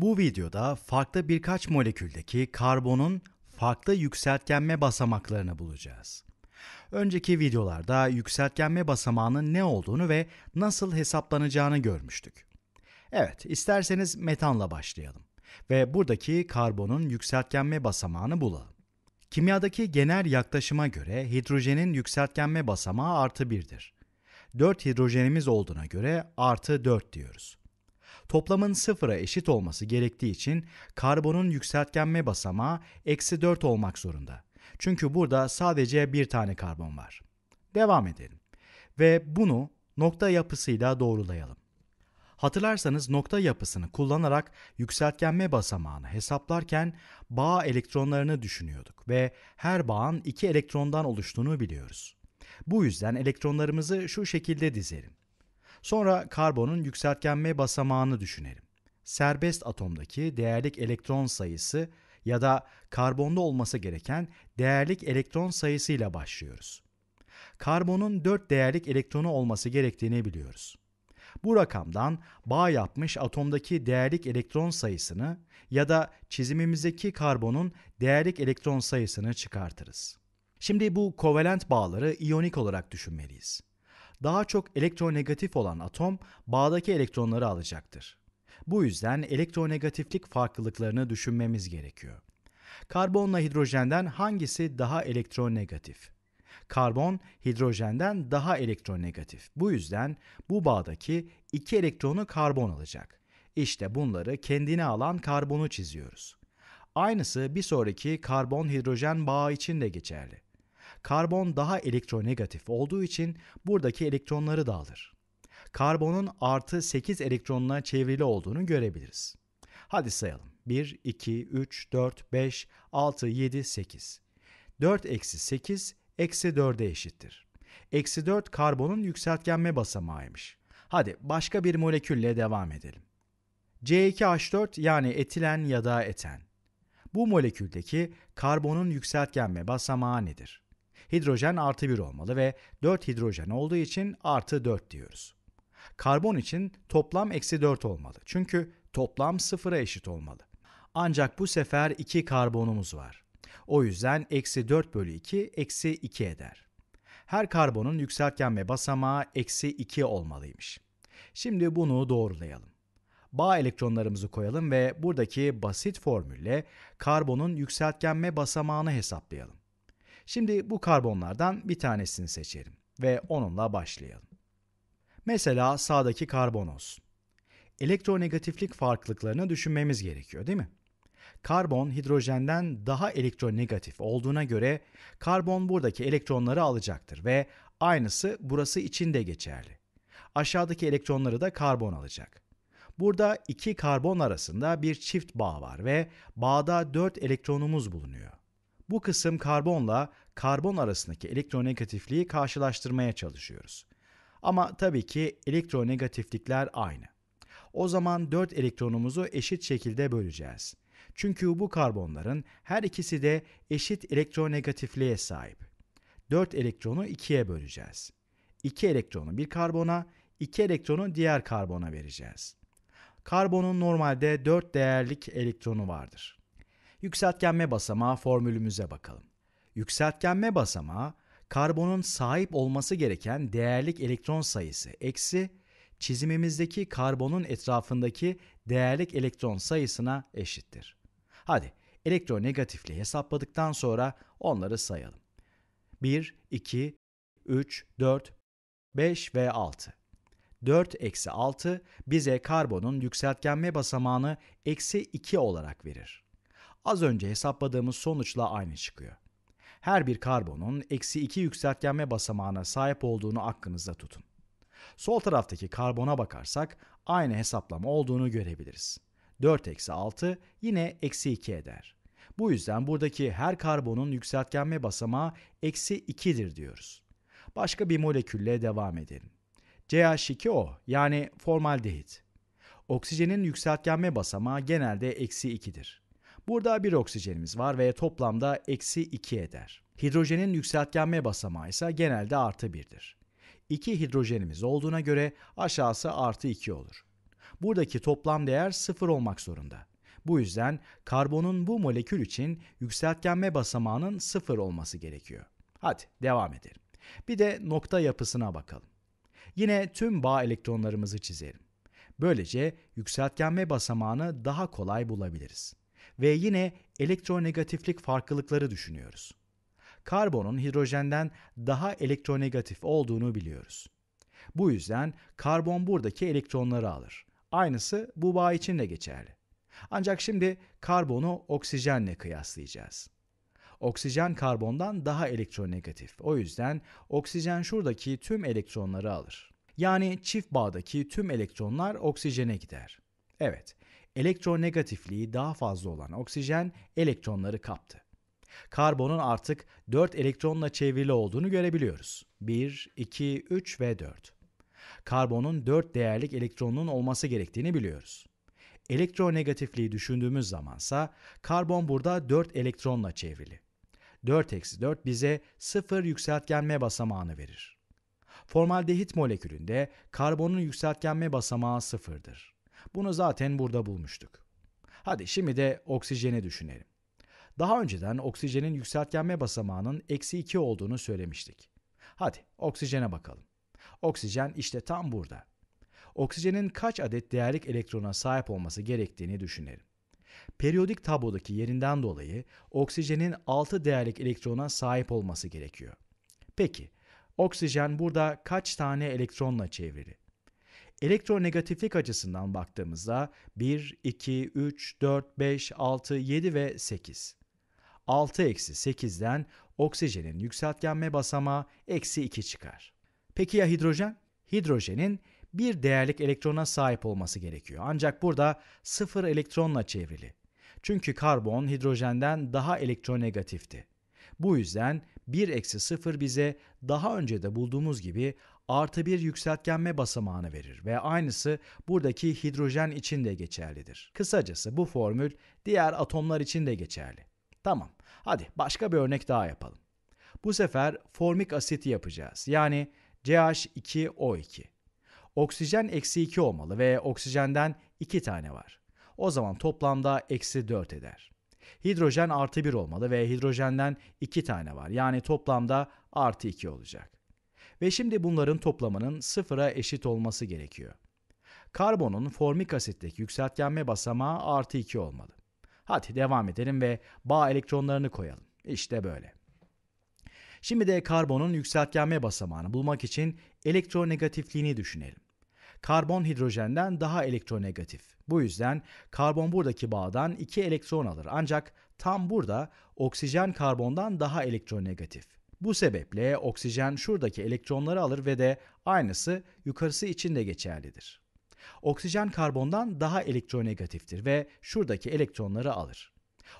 Bu videoda farklı birkaç moleküldeki karbonun farklı yükseltgenme basamaklarını bulacağız. Önceki videolarda yükseltgenme basamağının ne olduğunu ve nasıl hesaplanacağını görmüştük. Evet, isterseniz metanla başlayalım ve buradaki karbonun yükseltgenme basamağını bulalım. Kimyadaki genel yaklaşıma göre hidrojenin yükseltgenme basamağı artı 1'dir. 4 hidrojenimiz olduğuna göre artı 4 diyoruz toplamın sıfıra eşit olması gerektiği için karbonun yükseltgenme basamağı eksi 4 olmak zorunda. Çünkü burada sadece bir tane karbon var. Devam edelim. Ve bunu nokta yapısıyla doğrulayalım. Hatırlarsanız nokta yapısını kullanarak yükseltgenme basamağını hesaplarken bağ elektronlarını düşünüyorduk ve her bağın iki elektrondan oluştuğunu biliyoruz. Bu yüzden elektronlarımızı şu şekilde dizelim. Sonra karbonun yükseltgenme basamağını düşünelim. Serbest atomdaki değerlik elektron sayısı ya da karbonda olması gereken değerlik elektron sayısıyla başlıyoruz. Karbonun 4 değerlik elektronu olması gerektiğini biliyoruz. Bu rakamdan bağ yapmış atomdaki değerlik elektron sayısını ya da çizimimizdeki karbonun değerlik elektron sayısını çıkartırız. Şimdi bu kovalent bağları iyonik olarak düşünmeliyiz daha çok elektronegatif olan atom bağdaki elektronları alacaktır. Bu yüzden elektronegatiflik farklılıklarını düşünmemiz gerekiyor. Karbonla hidrojenden hangisi daha elektronegatif? Karbon hidrojenden daha elektronegatif. Bu yüzden bu bağdaki iki elektronu karbon alacak. İşte bunları kendine alan karbonu çiziyoruz. Aynısı bir sonraki karbon hidrojen bağı için de geçerli. Karbon daha elektronegatif olduğu için buradaki elektronları da alır. Karbonun artı 8 elektronla çevrili olduğunu görebiliriz. Hadi sayalım. 1, 2, 3, 4, 5, 6, 7, 8. 4 eksi 8 eksi 4'e eşittir. Eksi 4 karbonun yükseltgenme basamağıymış. Hadi başka bir molekülle devam edelim. C2H4 yani etilen ya da eten. Bu moleküldeki karbonun yükseltgenme basamağı nedir? hidrojen artı 1 olmalı ve 4 hidrojen olduğu için artı 4 diyoruz. Karbon için toplam eksi 4 olmalı çünkü toplam sıfıra eşit olmalı. Ancak bu sefer 2 karbonumuz var. O yüzden eksi 4 bölü 2 eksi 2 eder. Her karbonun yükseltgen ve basamağı eksi 2 olmalıymış. Şimdi bunu doğrulayalım bağ elektronlarımızı koyalım ve buradaki basit formülle karbonun yükseltgenme basamağını hesaplayalım. Şimdi bu karbonlardan bir tanesini seçelim ve onunla başlayalım. Mesela sağdaki karbon olsun. Elektronegatiflik farklılıklarını düşünmemiz gerekiyor değil mi? Karbon hidrojenden daha elektronegatif olduğuna göre karbon buradaki elektronları alacaktır ve aynısı burası için de geçerli. Aşağıdaki elektronları da karbon alacak. Burada iki karbon arasında bir çift bağ var ve bağda 4 elektronumuz bulunuyor. Bu kısım karbonla karbon arasındaki elektronegatifliği karşılaştırmaya çalışıyoruz. Ama tabii ki elektronegatiflikler aynı. O zaman 4 elektronumuzu eşit şekilde böleceğiz. Çünkü bu karbonların her ikisi de eşit elektronegatifliğe sahip. 4 elektronu 2'ye böleceğiz. 2 elektronu bir karbona, 2 elektronu diğer karbona vereceğiz. Karbonun normalde 4 değerlik elektronu vardır. Yükseltgenme basamağı formülümüze bakalım. Yükseltgenme basamağı karbonun sahip olması gereken değerlik elektron sayısı eksi çizimimizdeki karbonun etrafındaki değerlik elektron sayısına eşittir. Hadi negatifliği hesapladıktan sonra onları sayalım. 1, 2, 3, 4, 5 ve 6. 4 eksi 6 bize karbonun yükseltgenme basamağını eksi 2 olarak verir az önce hesapladığımız sonuçla aynı çıkıyor. Her bir karbonun eksi 2 yükseltgenme basamağına sahip olduğunu aklınızda tutun. Sol taraftaki karbona bakarsak aynı hesaplama olduğunu görebiliriz. 4 eksi 6 yine eksi 2 eder. Bu yüzden buradaki her karbonun yükseltgenme basamağı eksi 2'dir diyoruz. Başka bir molekülle devam edelim. CH2O yani formaldehit. Oksijenin yükseltgenme basamağı genelde eksi 2'dir. Burada bir oksijenimiz var ve toplamda eksi 2 eder. Hidrojenin yükseltgenme basamağı ise genelde artı 1'dir. 2 hidrojenimiz olduğuna göre aşağısı artı 2 olur. Buradaki toplam değer 0 olmak zorunda. Bu yüzden karbonun bu molekül için yükseltgenme basamağının 0 olması gerekiyor. Hadi devam edelim. Bir de nokta yapısına bakalım. Yine tüm bağ elektronlarımızı çizelim. Böylece yükseltgenme basamağını daha kolay bulabiliriz ve yine elektronegatiflik farklılıkları düşünüyoruz. Karbonun hidrojenden daha elektronegatif olduğunu biliyoruz. Bu yüzden karbon buradaki elektronları alır. Aynısı bu bağ için de geçerli. Ancak şimdi karbonu oksijenle kıyaslayacağız. Oksijen karbondan daha elektronegatif. O yüzden oksijen şuradaki tüm elektronları alır. Yani çift bağdaki tüm elektronlar oksijene gider. Evet, elektronegatifliği daha fazla olan oksijen elektronları kaptı. Karbonun artık 4 elektronla çevrili olduğunu görebiliyoruz. 1, 2, 3 ve 4. Karbonun 4 değerlik elektronunun olması gerektiğini biliyoruz. Elektronegatifliği düşündüğümüz zamansa karbon burada 4 elektronla çevrili. 4-4 bize 0 yükseltgenme basamağını verir. Formaldehit molekülünde karbonun yükseltgenme basamağı sıfırdır. Bunu zaten burada bulmuştuk. Hadi şimdi de oksijeni düşünelim. Daha önceden oksijenin yükseltgenme basamağının eksi 2 olduğunu söylemiştik. Hadi oksijene bakalım. Oksijen işte tam burada. Oksijenin kaç adet değerlik elektrona sahip olması gerektiğini düşünelim. Periyodik tablodaki yerinden dolayı oksijenin 6 değerlik elektrona sahip olması gerekiyor. Peki, oksijen burada kaç tane elektronla çevrili? Elektronegatiflik açısından baktığımızda 1, 2, 3, 4, 5, 6, 7 ve 8. 6 eksi 8'den oksijenin yükseltgenme basamağı eksi 2 çıkar. Peki ya hidrojen? Hidrojenin bir değerlik elektrona sahip olması gerekiyor. Ancak burada sıfır elektronla çevrili. Çünkü karbon hidrojenden daha elektronegatifti. Bu yüzden 1 eksi 0 bize daha önce de bulduğumuz gibi artı bir yükseltgenme basamağını verir ve aynısı buradaki hidrojen için de geçerlidir. Kısacası bu formül diğer atomlar için de geçerli. Tamam, hadi başka bir örnek daha yapalım. Bu sefer formik asiti yapacağız. Yani CH2O2. Oksijen eksi 2 olmalı ve oksijenden 2 tane var. O zaman toplamda eksi 4 eder. Hidrojen artı 1 olmalı ve hidrojenden 2 tane var. Yani toplamda artı 2 olacak ve şimdi bunların toplamının sıfıra eşit olması gerekiyor. Karbonun formik asitteki yükseltgenme basamağı artı 2 olmalı. Hadi devam edelim ve bağ elektronlarını koyalım. İşte böyle. Şimdi de karbonun yükseltgenme basamağını bulmak için elektronegatifliğini düşünelim. Karbon hidrojenden daha elektronegatif. Bu yüzden karbon buradaki bağdan 2 elektron alır ancak tam burada oksijen karbondan daha elektronegatif. Bu sebeple oksijen şuradaki elektronları alır ve de aynısı yukarısı için de geçerlidir. Oksijen karbondan daha elektronegatiftir ve şuradaki elektronları alır.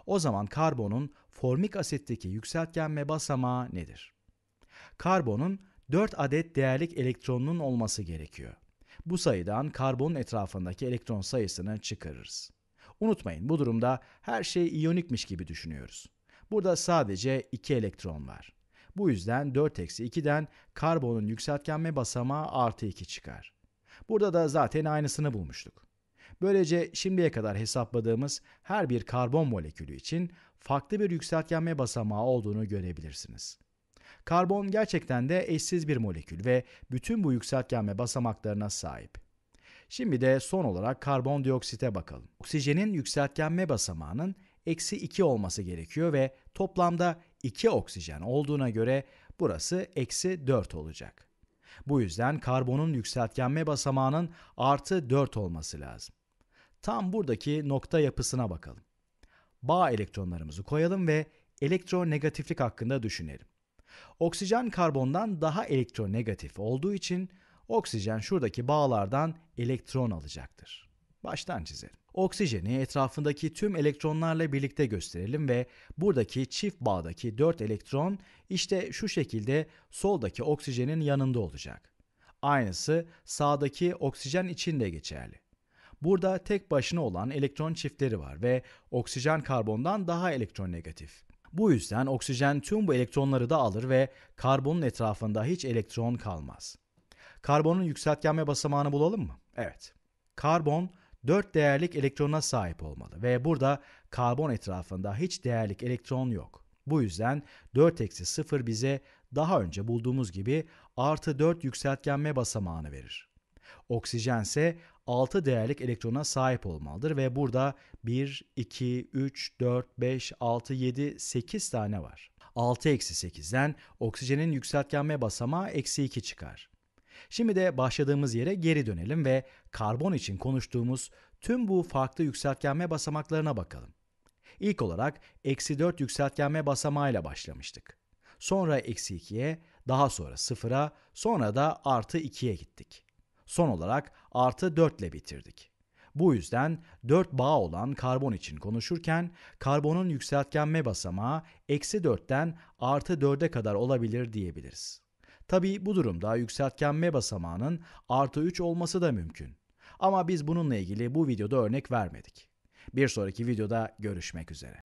O zaman karbonun formik asitteki yükseltgenme basamağı nedir? Karbonun 4 adet değerlik elektronunun olması gerekiyor. Bu sayıdan karbonun etrafındaki elektron sayısını çıkarırız. Unutmayın bu durumda her şey iyonikmiş gibi düşünüyoruz. Burada sadece 2 elektron var. Bu yüzden 4-2'den karbonun yükseltgenme basamağı artı 2 çıkar. Burada da zaten aynısını bulmuştuk. Böylece şimdiye kadar hesapladığımız her bir karbon molekülü için farklı bir yükseltgenme basamağı olduğunu görebilirsiniz. Karbon gerçekten de eşsiz bir molekül ve bütün bu yükseltgenme basamaklarına sahip. Şimdi de son olarak karbondioksite bakalım. Oksijenin yükseltgenme basamağının eksi 2 olması gerekiyor ve toplamda 2 oksijen olduğuna göre burası eksi 4 olacak. Bu yüzden karbonun yükseltgenme basamağının artı 4 olması lazım. Tam buradaki nokta yapısına bakalım. Bağ elektronlarımızı koyalım ve elektronegatiflik hakkında düşünelim. Oksijen karbondan daha elektronegatif olduğu için oksijen şuradaki bağlardan elektron alacaktır. Baştan çizelim. Oksijeni etrafındaki tüm elektronlarla birlikte gösterelim ve buradaki çift bağdaki 4 elektron işte şu şekilde soldaki oksijenin yanında olacak. Aynısı sağdaki oksijen için de geçerli. Burada tek başına olan elektron çiftleri var ve oksijen karbondan daha elektron negatif. Bu yüzden oksijen tüm bu elektronları da alır ve karbonun etrafında hiç elektron kalmaz. Karbonun yükseltgenme basamağını bulalım mı? Evet. Karbon 4 değerlik elektrona sahip olmalı ve burada karbon etrafında hiç değerlik elektron yok. Bu yüzden 4 eksi 0 bize daha önce bulduğumuz gibi artı 4 yükseltgenme basamağını verir. Oksijen ise 6 değerlik elektrona sahip olmalıdır ve burada 1, 2, 3, 4, 5, 6, 7, 8 tane var. 6 eksi 8'den oksijenin yükseltgenme basamağı eksi 2 çıkar. Şimdi de başladığımız yere geri dönelim ve karbon için konuştuğumuz tüm bu farklı yükseltgenme basamaklarına bakalım. İlk olarak eksi 4 yükseltgenme basamağıyla başlamıştık. Sonra eksi 2'ye, daha sonra 0'a, sonra da artı 2'ye gittik. Son olarak artı 4 ile bitirdik. Bu yüzden 4 bağ olan karbon için konuşurken karbonun yükseltgenme basamağı eksi 4'ten artı 4'e kadar olabilir diyebiliriz. Tabii bu durumda yükseltgenme basamağının artı 3 olması da mümkün. Ama biz bununla ilgili bu videoda örnek vermedik. Bir sonraki videoda görüşmek üzere.